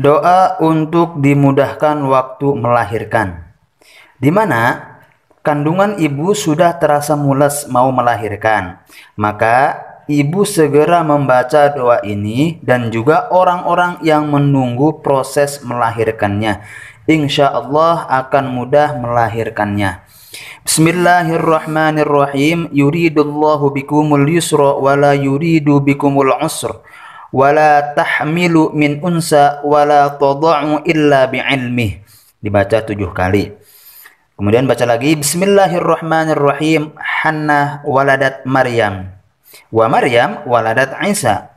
Doa untuk dimudahkan waktu melahirkan. Di mana kandungan ibu sudah terasa mules mau melahirkan, maka ibu segera membaca doa ini dan juga orang-orang yang menunggu proses melahirkannya insya Allah akan mudah melahirkannya. Bismillahirrahmanirrahim. Yuridullahu bikumul yusra wa la yuridu bikumul usra wa la tahmilu min unsa wa la tada'u illa bi'ilmih. Dibaca tujuh kali. Kemudian baca lagi Bismillahirrahmanirrahim. Hanna waladat Maryam. Wa Maryam waladat Isa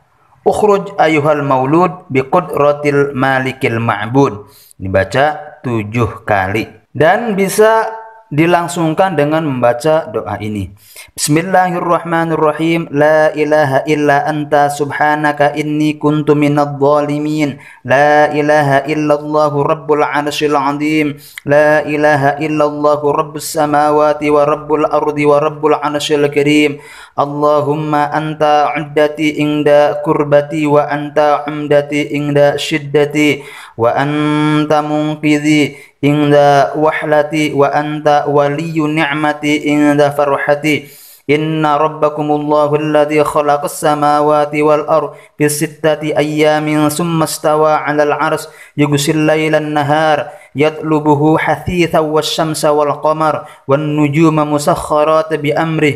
Ukhruj ayuhal maulud biqudratil malikil ma'bud. Dibaca tujuh kali. Dan bisa dilangsungkan dengan membaca doa ini. Bismillahirrahmanirrahim. La ilaha illa anta subhanaka inni kuntu minadh dhalimin. La ilaha illallahu rabbul arsyil azim. La ilaha illallahu rabbus samawati wa rabbul ardi wa rabbul arsyil karim. Allahumma anta uddati inda kurbati wa anta umdati inda shiddati wa anta munqidhi inda wahlati wa anta waliyyu ni'mati inda farhati إن ربكم الله الذي خلق السماوات والأرض في ستة أيام ثم استوى على العرش يغشي الليل النهار يطلبه حثيثا والشمس والقمر والنجوم مسخرات بأمره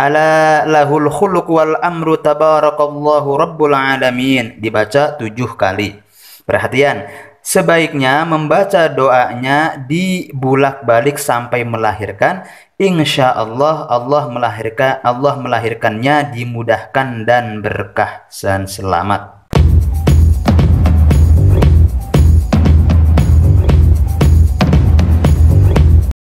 ألا له الخلق والأمر تبارك الله رب العالمين dibaca tujuh kali perhatian Sebaiknya membaca doanya di bulak balik sampai melahirkan. Insya Allah Allah melahirkan Allah melahirkannya dimudahkan dan berkah dan selamat.